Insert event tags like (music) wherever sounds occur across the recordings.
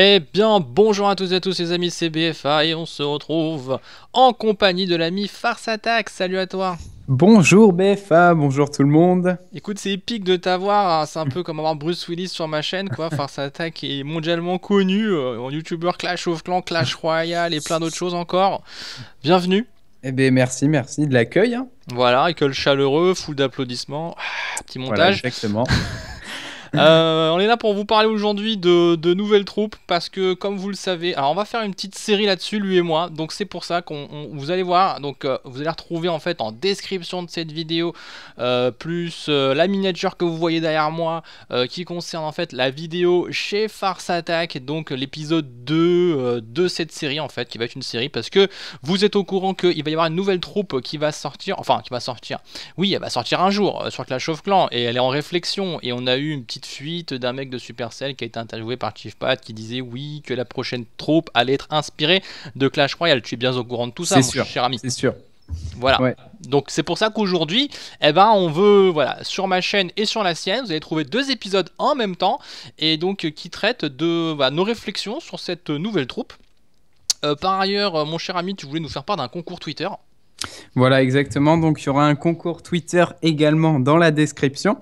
Eh bien, bonjour à tous et à tous les amis, c'est BFA et on se retrouve en compagnie de l'ami Farce Attack. Salut à toi Bonjour BFA, bonjour tout le monde Écoute, c'est épique de t'avoir, hein. c'est un peu comme avoir Bruce Willis sur ma chaîne, quoi. Farce Attack est mondialement connu, euh, en youtubeur Clash of Clans, Clash Royale et plein d'autres choses encore. Bienvenue eh bien, merci, merci de l'accueil. Hein. Voilà, école que chaleureux, full d'applaudissements, ah, petit montage. exactement. (laughs) Euh, on est là pour vous parler aujourd'hui de, nouvelles troupes parce que comme vous le savez, alors on va faire une petite série là-dessus, lui et moi. Donc c'est pour ça qu'on vous allez voir. Donc euh, vous allez retrouver en fait en description de cette vidéo euh, plus la miniature que vous voyez derrière moi qui concerne en fait la vidéo chez Farce Attack, donc l'épisode 2 de cette série en fait qui va être une série parce que vous êtes au courant qu'il va y avoir une nouvelle troupe qui va sortir, enfin qui va sortir. Oui, elle va sortir un jour sur Clash of Clans et elle est en réflexion et on a eu une petite suite fuite d'un mec de Supercell qui a été interviewé par Chief qui disait oui que la prochaine troupe allait être inspirée de Clash Royale. Tu es bien au courant de tout ça, mon cher ami. C'est sûr. Voilà. Donc c'est pour ça qu'aujourd'hui, eh ben, on veut, voilà, sur ma chaîne et sur la sienne, vous allez trouver deux épisodes en même temps, et donc euh, qui traitent de nos réflexions sur cette nouvelle troupe. Euh, par ailleurs, euh, mon cher ami, tu voulais nous faire part d'un concours Twitter. Voilà, exactement. Donc il y aura un concours Twitter également dans la description.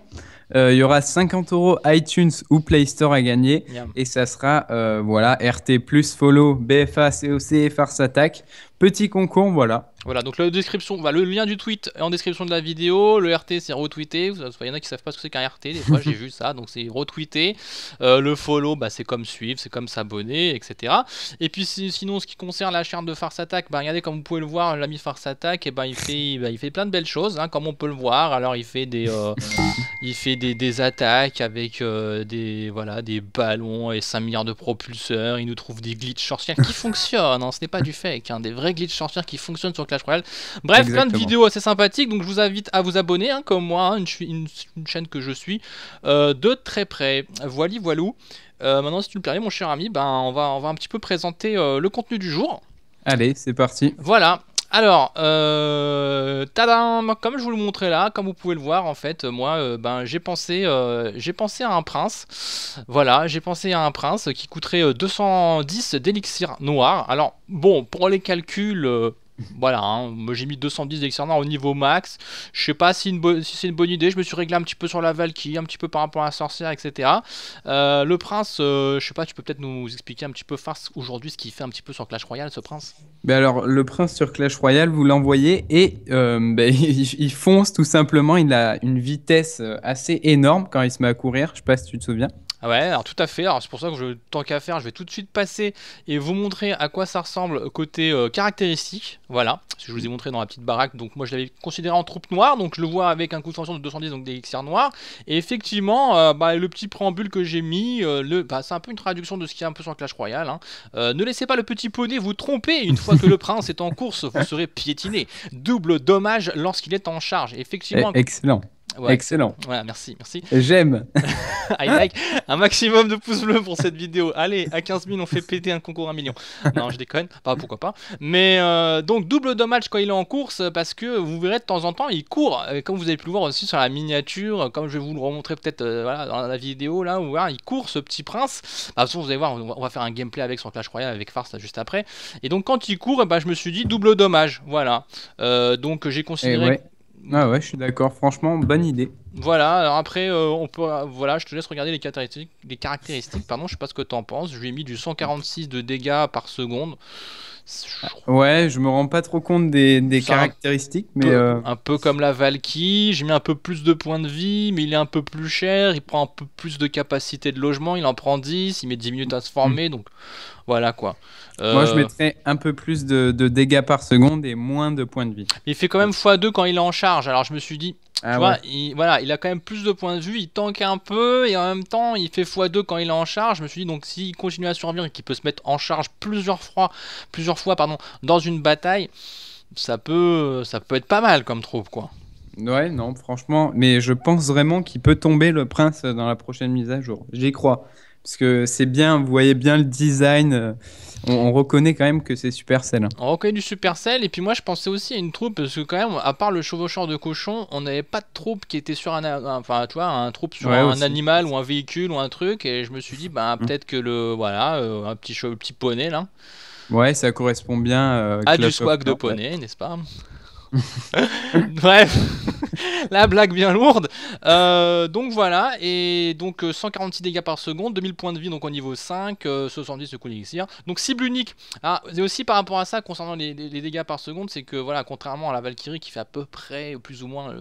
Euh, il y aura 50 euros iTunes ou Play Store à gagner. Et ça sera euh, voilà, RT, Follow, BFA, COC, Farce Attack. Petit concours, voilà. Voilà, donc la description, bah, le lien du tweet est en description de la vidéo. Le RT, c'est retweeté. Il y en a qui savent pas ce que c'est qu'un RT, des fois j'ai (laughs) vu ça, donc c'est retweeté. Euh, le follow, bah, c'est comme suivre, c'est comme s'abonner, etc. Et puis sinon, ce qui concerne la charte de Farce Attack, bah, regardez, comme vous pouvez le voir, l'ami Farce Attack, et eh ben, il, fait, bah, il fait plein de belles choses, hein, comme on peut le voir. Alors il fait des, euh, (laughs) il fait des, attaques avec euh, des, voilà, des ballons et 5 milliards de propulseurs. Il nous trouve des glitches sorcières qui (laughs) fonctionnent, hein, ce n'est pas du fake, hein, des vrais glitches sorcières qui fonctionnent sur Bref, plein de vidéos assez sympathiques. Donc je vous invite à vous abonner, hein, comme moi, hein, une, chaîne que je suis euh, de très près. Voili, voilou. Euh, maintenant, si tu le permets, mon cher ami, ben, on, va, on va un petit peu présenter euh, le contenu du jour. Allez, c'est parti. Voilà. Alors, tadam Comme je vous le montrais là, comme vous pouvez le voir, en fait, moi, ben, j'ai pensé, j'ai pensé à un prince. Voilà, j'ai pensé à un prince qui coûterait 210 d'élixir noir. Alors, bon, pour les calculs voilà, hein. j'ai mis 210 d'externat au niveau max. Je sais pas si, si c'est une bonne idée. Je me suis réglé un petit peu sur la Valkyrie, un petit peu par rapport à la sorcière, etc. Euh, le prince, euh, je sais pas, tu peux peut-être nous expliquer un petit peu farce aujourd'hui ce qu'il fait un petit peu sur Clash Royale, ce prince mais ben Alors, le prince sur Clash Royale, vous l'envoyez et euh, (laughs) ben, il, il fonce tout simplement. Il a une vitesse assez énorme quand il se met à courir. Je sais pas si tu te souviens. Ah ouais, alors tout à fait. c'est pour ça que je, tant qu'à faire, je vais tout de suite passer et vous montrer à quoi ça ressemble côté euh, caractéristique. Voilà, je vous ai montré dans la petite baraque. Donc moi je l'avais considéré en troupe noire, donc je le vois avec un coup de tension de 210, donc des XR noirs. Et effectivement, euh, bah, le petit préambule que j'ai mis, euh, bah, c'est un peu une traduction de ce qui est un peu sur Clash Royale. Hein. ne laissez pas le petit poney vous tromper. Une fois que le prince est en course, vous serez piétiné. Double dommage lorsqu'il est en charge. Effectivement. Eh, excellent. Excellent. Voilà, merci, merci. J'aime. I (laughs) like. Un maximum de pouces bleus pour cette vidéo. Allez, à 15 000, on fait péter un concours à 1 million. Non, je déconne. Bah, pourquoi pas. Mais euh, donc, double dommage quand il est en course parce que vous verrez de temps en temps, il court. Comme vous avez pu le voir aussi sur la miniature, comme je vais vous le remontrer peut-être euh, dans la vidéo là, où il court ce petit prince. Bah, de toute façon, vous allez voir, on va faire un gameplay avec son Clash Royale, avec Farce juste après. Et donc, quand il court, eh ben, je me suis dit double dommage. Voilà. Euh, donc, j'ai considéré. Eh ah ouais, je suis d'accord. Franchement, bonne idée. Voilà, alors après, euh, on peut, euh, voilà, je te laisse regarder les caractéristiques. Les caractéristiques pardon, je sais pas ce que t'en penses. Je lui ai mis du 146 de dégâts par seconde. Ouais, je me rends pas trop compte des, caractéristiques, un peu, mais euh, un peu comme la Valkyrie, j'ai mis un peu plus de points de vie, mais il est un peu plus cher, il prend un peu plus de capacité de logement, il en prend 10, il met 10 minutes à se former, mm. donc voilà quoi. Moi, je mettrais un peu plus de, de, dégâts par seconde et moins de points de vie. Il fait quand même x2 quand il est en charge, alors je me suis dit ah il, voilà, il a quand même plus de points de vue, il tank un peu et en même temps il fait x2 quand il est en charge. Je me suis dit, donc s'il continue à survivre et qu'il peut se mettre en charge plusieurs fois, plusieurs fois pardon, dans une bataille, ça peut, ça peut être pas mal comme troupe quoi. Ouais, non, franchement, mais je pense vraiment qu'il peut tomber le prince dans la prochaine mise à jour. J'y crois. Parce que c'est bien, vous voyez bien le design. Euh, on, reconnaît quand même que c'est Supercell. On reconnaît du Supercell, et puis moi je pensais aussi à une troupe, parce que quand même, à part le chevaucheur de cochon, on n'avait pas de troupe qui était sur un, enfin, tu vois, un troupe sur un, animal ou un véhicule ou un truc, et je me suis dit, bah, peut-être que le, voilà, euh, un petit, petit poney là. Ouais, ça correspond bien à euh, ah, du swag de poney, n'est-ce pas (laughs) Bref. (laughs) la blague bien lourde. Euh, donc voilà, et donc 146 euh, dégâts par seconde, 2000 points de vie donc au niveau 5, 70 euh, de Donc cible unique. Ah, et aussi par rapport à ça, concernant les, dégâts par seconde, c'est que voilà, contrairement à la Valkyrie qui fait à peu près plus ou moins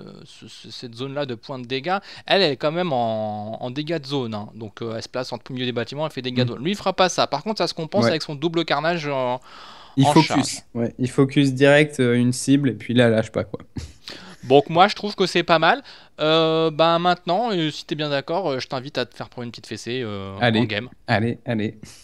cette zone là de points de dégâts, elle, est quand même en, dégâts de zone. Hein. Donc elle se place entre le milieu des bâtiments, elle fait dégâts mmh. de zone. Lui il fera pas ça. Par contre, ça se compense avec son double carnage il focus. Ouais, il focus direct euh, une cible et puis là, lâche pas quoi. (laughs) Donc moi, je trouve que c'est pas mal. Euh, ben maintenant, euh, si t'es bien d'accord, je t'invite à te faire prendre une petite fessée en game. Allez, allez. (laughs)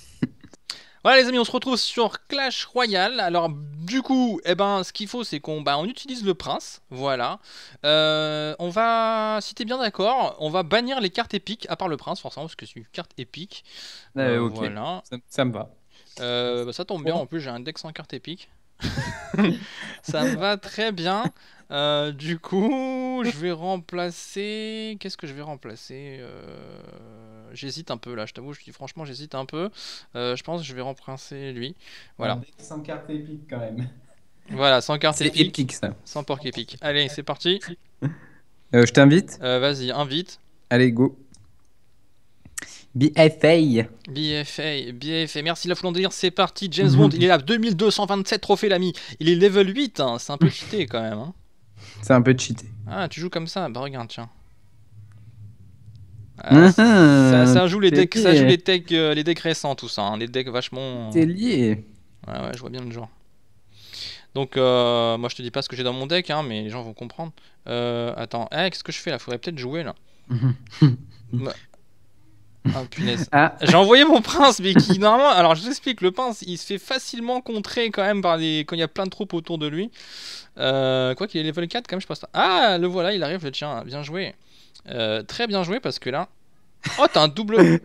Voilà les amis, on se retrouve sur Clash Royale. Alors du coup, eh ben, ce qu'il faut, c'est qu'on bah, on utilise le prince. Voilà. on va, si t'es bien d'accord, on va bannir les cartes épiques, à part le prince forcément, parce que c'est une carte épique. ok, ça, me va. Euh, bah, ça tombe bien, en plus j'ai un deck sans carte épique. (laughs) ça me va très bien. Euh, du coup, je vais remplacer. Qu'est-ce que je vais remplacer euh, J'hésite un peu là, je t'avoue, je dis franchement, j'hésite un peu. je pense que je vais remplacer lui. Voilà. sans carte épique quand même. Voilà, sans carte épique. épique ça. Sans porc épique. Allez, c'est parti. je t'invite. Vas-y, invite. Allez, go. BFA. BFA, BFA. Merci la délire. c'est parti. James Bond, il est là, 2227 trophées, l'ami. Il est level 8, hein. c'est un peu cheaté quand même. Hein. C'est un peu cheaté. Ah, tu joues comme ça Bah regarde, tiens. Ah, ah, ça, ah, joue les decks, les decks, euh, les récents, tout ça. Hein. Les decks vachement. T'es lié. Ouais, ouais, je vois bien le genre. Donc, euh, moi je te dis pas ce que j'ai dans mon deck, mais les gens vont comprendre. Euh, attends, eh, qu'est-ce que je fais là Faudrait peut-être jouer là. (laughs) bah, ah, punaise. Ah. J'ai envoyé mon prince, mais qui normalement. Alors, je le prince il se fait facilement contrer quand même par des... quand il y a plein de troupes autour de lui. Euh, quoi qu'il est level 4, quand même, je pense. Ah, le voilà, il arrive, le tien, bien joué. Euh, très bien joué parce que là. Oh, t'as un double.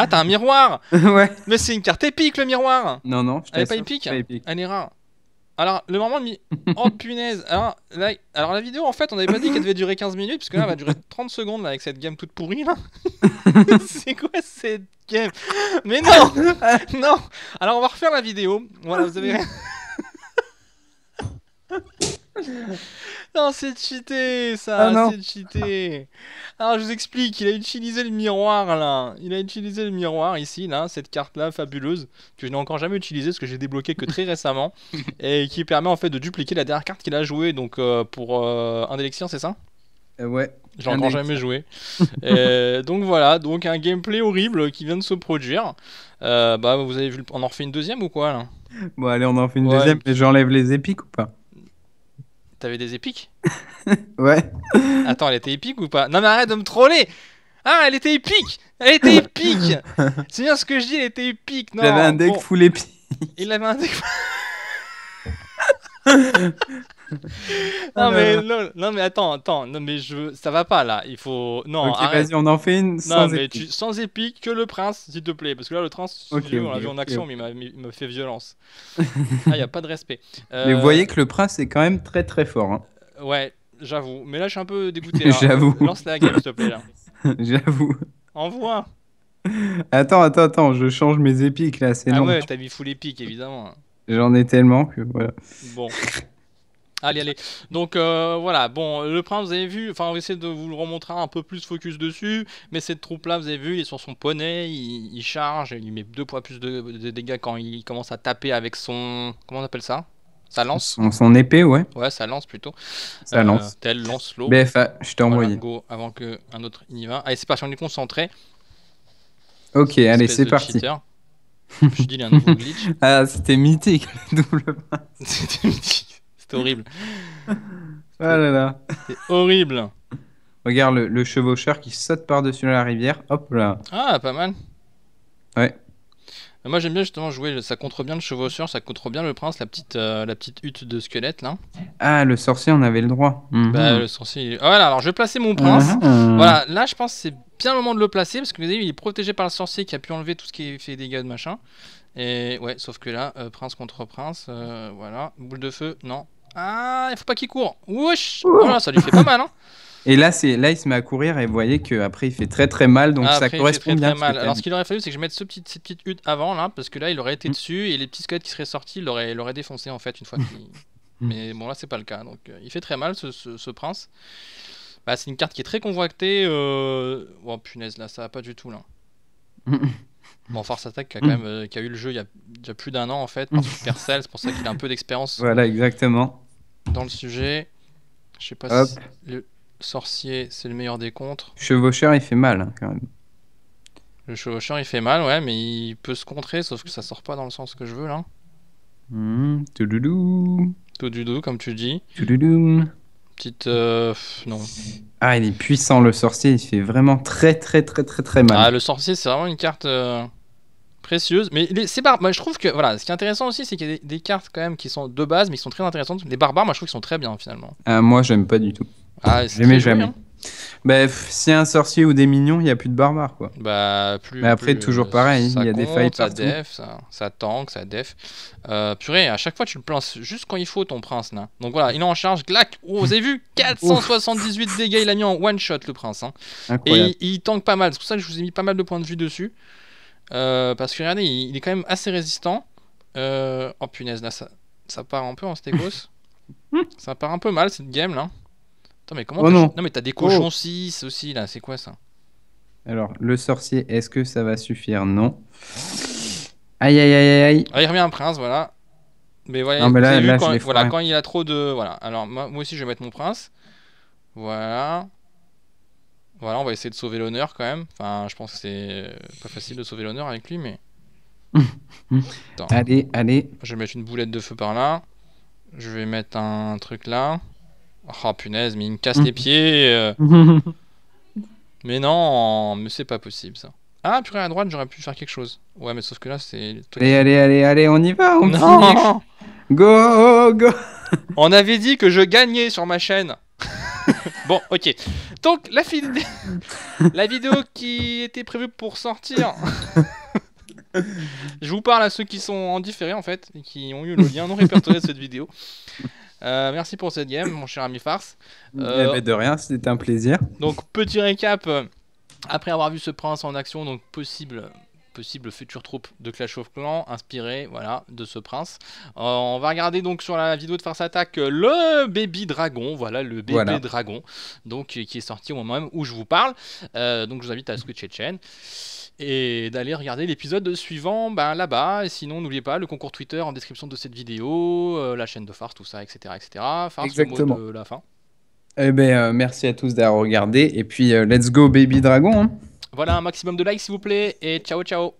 Ah, t'as un miroir (laughs) Ouais. Mais c'est une carte épique le miroir Non, non, je Elle est pas épique. Elle est rare. Alors, le moment mis. (laughs) Oh punaise alors, là... alors, la vidéo, en fait, on avait pas dit qu'elle devait durer 15 minutes, parce que là, elle va durer 30 secondes avec cette game toute pourrie là. (laughs) c'est quoi cette game Mais non (laughs) Non Alors, on va refaire la vidéo. Voilà, vous avez. (laughs) Non, c'est cheaté, ça, ah, c'est cheaté. Alors, je vous explique, il a utilisé le miroir, là. Il a utilisé le miroir, ici, là, cette carte-là, fabuleuse, que je n'ai encore jamais utilisée, parce que j'ai débloqué que très (laughs) récemment, et qui permet, en fait, de dupliquer la dernière carte qu'il a jouée, donc, euh, pour euh, un délection, c'est ça euh, Ouais. J'ai encore jamais joué. (laughs) donc, voilà, donc un gameplay horrible qui vient de se produire. bah, vous avez vu, on en refait une deuxième ou quoi, là Bon, allez, on en fait une deuxième, mais j'enlève les épiques ou pas T'avais des épiques (laughs) Ouais. Attends, elle était épique ou pas Non, mais arrête de me troller Ah, elle était épique Elle était épique C'est (laughs) bien ce que je dis, elle était épique. Non, il avait un deck full épique. Il avait un deck. (laughs) (laughs) non, mais, non, mais attends, attends, non, mais je, ça va pas là. Il faut. Non, ok, vas-y, on en fait une sans non, mais épique. sans épique, que le prince, s'il te plaît. Parce que là, le prince, on l'a vu en action, mais il me fait violence. (laughs) Ah, il n'y a pas de respect. Euh, mais vous voyez que le prince est quand même très très fort. Hein. Ouais, j'avoue. Mais là, je suis un peu dégoûté. (laughs) j'avoue. Lance la game, s'il te plaît. j'avoue. Envoie. Attends, attends, attends, je change mes épiques là, c'est Ah non. ouais, t'as mis full épique évidemment. J'en ai tellement que voilà. Bon. Allez, allez. Donc euh, voilà, bon, le prince, vous avez vu, enfin, on va essayer de vous le remontrer un peu plus focus dessus, mais cette troupe-là, vous avez vu, il est sur son poney, il, charge, il met deux fois plus de, dégâts quand il commence à taper avec son. Comment on appelle ça Sa lance son, épée, ouais. Ouais, sa lance plutôt. Sa euh, lance. Tel lance l'eau. BFA, je t'ai envoyé. Voilà, go, avant qu'un autre n'y va. Allez, c'est parti, on est concentré. Ok, allez, c'est parti. Cheater. Je dis, il y a un nouveau glitch. (laughs) ah, c'était mythique, double (laughs) C'était mythique horrible. (laughs) Ah là là. C'est horrible. Regarde le, chevaucheur qui saute par-dessus la rivière. Hop là. Ah, pas mal. Ouais. Euh, moi j'aime bien justement jouer, ça contre bien le chevaucheur, ça contre bien le prince, la petite, euh, la petite hutte de squelette là. Ah le sorcier on avait le droit. Mhm. Bah, le sorcier... Ah, voilà alors je vais placer mon prince. Mhm. Voilà là je pense c'est bien le moment de le placer parce que vous avez il est protégé par le sorcier qui a pu enlever tout ce qui fait dégâts de machin. Et ouais sauf que là euh, prince contre prince, voilà boule de feu non ah, il faut pas qu'il court. Wouch Ça lui fait pas mal, hein. Et là, c'est là, il se met à courir et vous voyez après, il fait très très mal, donc ça correspond bien. Alors, ce qu'il aurait fallu, c'est que je mette ce petit, cette petite hutte avant, là, parce que là, il aurait été mm. dessus et les petits squelettes qui seraient sortis, il aurait, défoncé en fait une fois mm. Mais bon, là, c'est pas le cas. Donc, euh, il fait très mal ce, prince. Bah, c'est une carte qui est très convoitée. Euh... Oh punaise, là, ça va pas du tout là. (laughs) Bon, Force Attack qui a, mm. quand même, euh, qui a eu le jeu il y a, plus d'un an en fait, que mm. Percel, c'est pour ça qu'il a un peu d'expérience. Voilà, exactement. Dans le sujet, je sais pas si le sorcier c'est le meilleur des contres. Chevaucheur il fait mal hein, quand même. Le chevaucheur il fait mal, ouais, mais il peut se contrer, sauf que ça sort pas dans le sens que je veux là. Mmh, tout doudou. Tout doudou, comme tu dis. Tout doudou petite. Euh, non. Ah, il est puissant le sorcier, il fait vraiment très très très très très mal. Ah, le sorcier, c'est vraiment une carte euh, précieuse. Mais c'est barbares, je trouve que. Voilà, ce qui est intéressant aussi, c'est qu'il y a des, cartes quand même qui sont de base, mais qui sont très intéressantes. Les barbares, moi je trouve qu'ils sont très bien finalement. Ah, moi j'aime pas du tout. Ah, j'aimais jamais. Hein. Bah, si un sorcier ou des mignons, il n'y a plus de barbares, quoi. Bah, plus. Mais après, toujours pareil, il y a des failles ça partout. ça tank, ça def. Euh, purée, à chaque fois, tu le plantes juste quand il faut, ton prince, là. Donc voilà, il est en charge, Glac. vous avez vu 478 (laughs) dégâts, il a mis en one shot, le prince. Hein. Et il, tank pas mal. C'est pour ça que je vous ai mis pas mal de points de vue dessus. Euh, parce que regardez, il, est quand même assez résistant. Euh, oh punaise, là, ça, part un peu en stegos (laughs) ça part un peu mal, cette game, là mais comment. Oh non. non, mais t'as des cochons 6 aussi là, c'est quoi ça Alors, le sorcier, est-ce que ça va suffire Non. Aïe aïe aïe aïe. Ah, il revient un prince, voilà. Mais voilà, quand, il a trop de. Voilà, alors moi, moi aussi je vais mettre mon prince. Voilà. Voilà, on va essayer de sauver l'honneur quand même. Enfin, je pense que c'est euh, pas facile de sauver l'honneur avec lui, mais. (laughs) allez, allez. Je vais mettre une boulette de feu par là. Je vais mettre un truc là. Oh punaise, mais il me casse les mm. pieds. Euh. (laughs) mais non, mais c'est pas possible ça. Ah, purée, à droite, j'aurais pu faire quelque chose. Ouais, mais sauf que là, c'est. Allez, allez, allez, on y va, on Go, go. (laughs) On avait dit que je gagnais sur ma chaîne. (laughs) bon, ok. Donc, la, la vidéo qui était prévue pour sortir. je vous parle à ceux qui sont en différé, en fait, et qui ont eu le lien non répertorié de cette vidéo. Euh, merci pour cette game, mon cher ami Farce. Eh euh, ben, de rien, c'était un plaisir. Donc, petit récap. Après avoir vu ce prince en action, donc possible possible future troupe de Clash of Clans, inspirée voilà, de ce prince. Euh, on va regarder donc sur la vidéo de Farce Attack euh, le Baby Dragon, voilà le Baby Dragon, donc euh, qui est sorti au moment même où je vous parle. donc je vous invite à switcher de chaîne et d'aller regarder l'épisode suivant ben, là-bas. Et sinon, n'oubliez pas le concours Twitter en description de cette vidéo, la chaîne de Farce, tout ça, etc. etc. Farce, la fin. Eh ben, merci à tous d'avoir regardé. Et puis, let's go, Baby Dragon. Hein. Voilà, un maximum de likes s'il vous plaît et ciao ciao